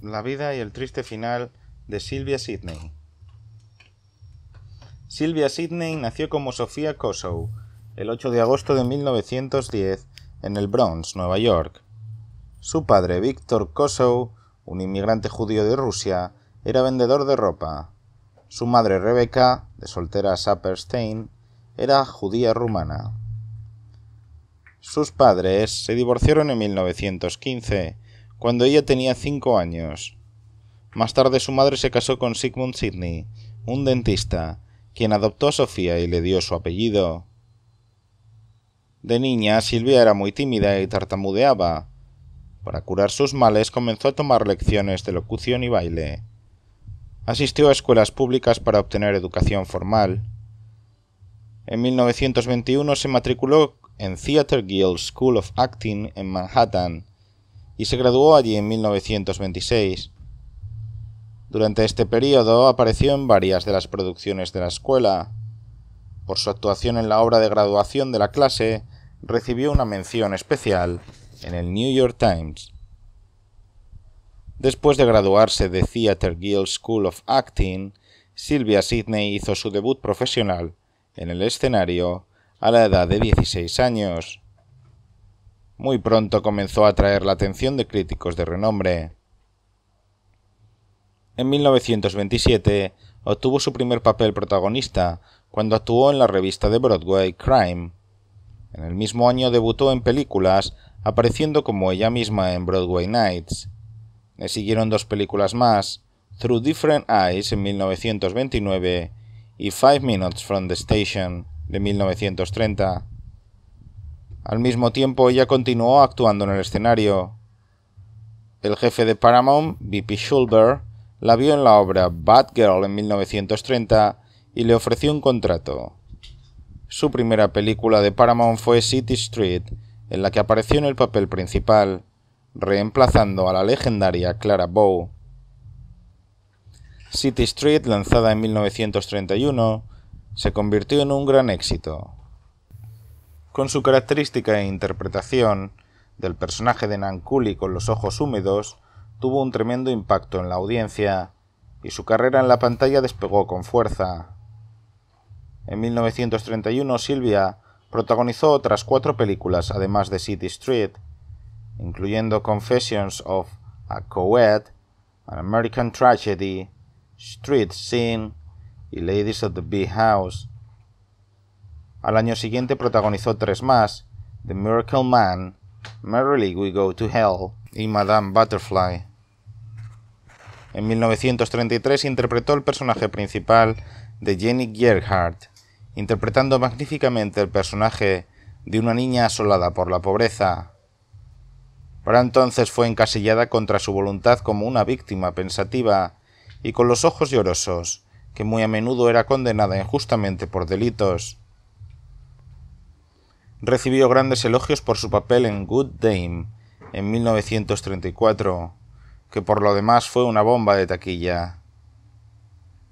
la vida y el triste final de Silvia Sidney. Silvia Sidney nació como Sofía Kosow el 8 de agosto de 1910 en el Bronx, Nueva York. Su padre, Víctor Kosow, un inmigrante judío de Rusia, era vendedor de ropa. Su madre, Rebecca, de soltera Saperstein, era judía rumana. Sus padres se divorciaron en 1915 cuando ella tenía cinco años. Más tarde su madre se casó con Sigmund Sidney, un dentista, quien adoptó a Sofía y le dio su apellido. De niña, Silvia era muy tímida y tartamudeaba. Para curar sus males comenzó a tomar lecciones de locución y baile. Asistió a escuelas públicas para obtener educación formal. En 1921 se matriculó en Theater Guild School of Acting en Manhattan, y se graduó allí en 1926. Durante este periodo apareció en varias de las producciones de la escuela. Por su actuación en la obra de graduación de la clase, recibió una mención especial en el New York Times. Después de graduarse de Theater Guild School of Acting, Sylvia Sidney hizo su debut profesional en el escenario a la edad de 16 años muy pronto comenzó a atraer la atención de críticos de renombre. En 1927 obtuvo su primer papel protagonista cuando actuó en la revista de Broadway Crime. En el mismo año debutó en películas, apareciendo como ella misma en Broadway Nights. Le siguieron dos películas más, Through Different Eyes en 1929 y Five Minutes from the Station de 1930. Al mismo tiempo, ella continuó actuando en el escenario. El jefe de Paramount, B.P. Schulberg, la vio en la obra Bad Girl en 1930 y le ofreció un contrato. Su primera película de Paramount fue City Street, en la que apareció en el papel principal, reemplazando a la legendaria Clara Bow. City Street, lanzada en 1931, se convirtió en un gran éxito. Con su característica e interpretación del personaje de Nanculi con los ojos húmedos, tuvo un tremendo impacto en la audiencia y su carrera en la pantalla despegó con fuerza. En 1931 Silvia protagonizó otras cuatro películas además de City Street, incluyendo Confessions of a Coet, An American Tragedy, Street Scene y Ladies of the Bee House. Al año siguiente protagonizó tres más, The Miracle Man, Merrily We Go to Hell y Madame Butterfly. En 1933 interpretó el personaje principal de Jenny Gerhardt, interpretando magníficamente el personaje de una niña asolada por la pobreza. Para entonces fue encasillada contra su voluntad como una víctima pensativa y con los ojos llorosos, que muy a menudo era condenada injustamente por delitos recibió grandes elogios por su papel en Good Dame en 1934, que por lo demás fue una bomba de taquilla.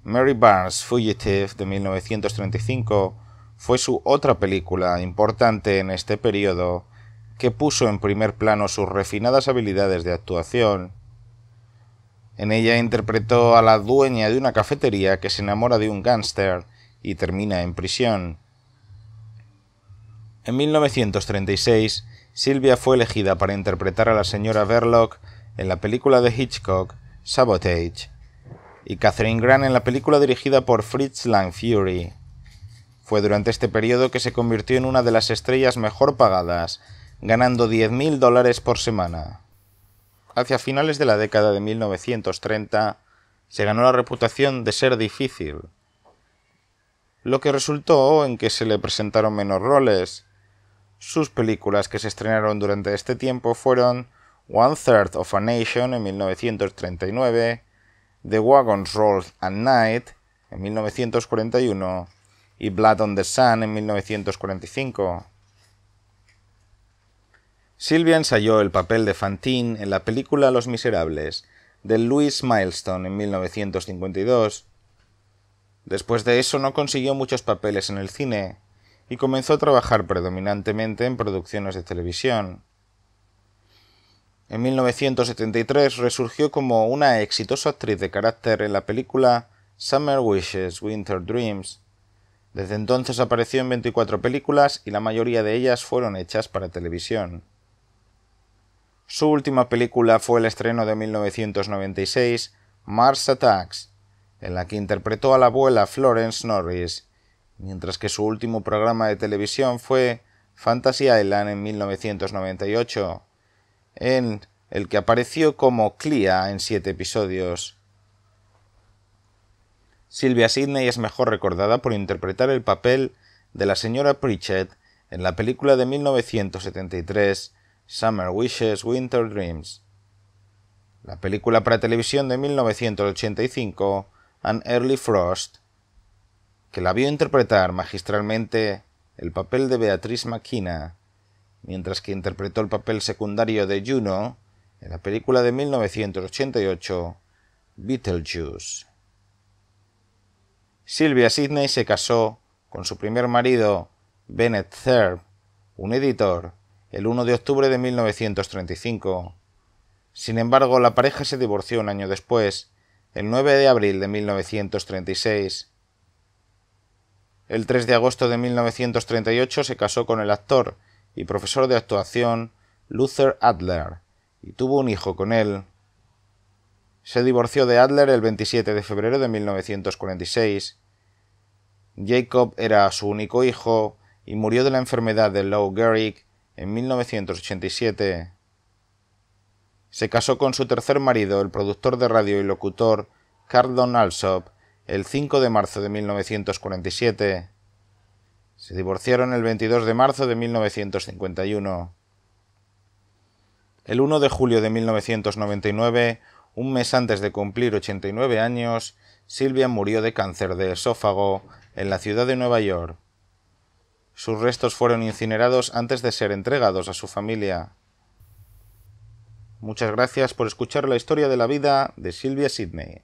Mary Barnes Fugitive de 1935 fue su otra película importante en este periodo que puso en primer plano sus refinadas habilidades de actuación. En ella interpretó a la dueña de una cafetería que se enamora de un gángster y termina en prisión. En 1936, Silvia fue elegida para interpretar a la señora Verloc en la película de Hitchcock, Sabotage, y Catherine Grant en la película dirigida por Fritz Lang Fury. Fue durante este periodo que se convirtió en una de las estrellas mejor pagadas, ganando 10.000 dólares por semana. Hacia finales de la década de 1930, se ganó la reputación de ser difícil, lo que resultó en que se le presentaron menos roles, sus películas que se estrenaron durante este tiempo fueron One Third of a Nation en 1939, The Wagons Roll at Night en 1941 y Blood on the Sun en 1945. Silvia ensayó el papel de Fantine en la película Los Miserables, de Louis Milestone en 1952. Después de eso no consiguió muchos papeles en el cine y comenzó a trabajar predominantemente en producciones de televisión. En 1973 resurgió como una exitosa actriz de carácter en la película Summer Wishes, Winter Dreams. Desde entonces apareció en 24 películas y la mayoría de ellas fueron hechas para televisión. Su última película fue el estreno de 1996, Mars Attacks, en la que interpretó a la abuela Florence Norris, mientras que su último programa de televisión fue Fantasy Island en 1998, en el que apareció como Clea en siete episodios. Sylvia Sidney es mejor recordada por interpretar el papel de la señora Pritchett en la película de 1973 Summer Wishes, Winter Dreams. La película para televisión de 1985 An Early Frost que la vio interpretar magistralmente el papel de Beatriz Maquina, mientras que interpretó el papel secundario de Juno en la película de 1988 Beetlejuice. Silvia Sidney se casó con su primer marido, Bennett Therp, un editor, el 1 de octubre de 1935. Sin embargo, la pareja se divorció un año después, el 9 de abril de 1936, el 3 de agosto de 1938 se casó con el actor y profesor de actuación Luther Adler y tuvo un hijo con él. Se divorció de Adler el 27 de febrero de 1946. Jacob era su único hijo y murió de la enfermedad de Lou Gehrig en 1987. Se casó con su tercer marido, el productor de radio y locutor Carl el 5 de marzo de 1947. Se divorciaron el 22 de marzo de 1951. El 1 de julio de 1999, un mes antes de cumplir 89 años, Silvia murió de cáncer de esófago en la ciudad de Nueva York. Sus restos fueron incinerados antes de ser entregados a su familia. Muchas gracias por escuchar la historia de la vida de Silvia Sidney.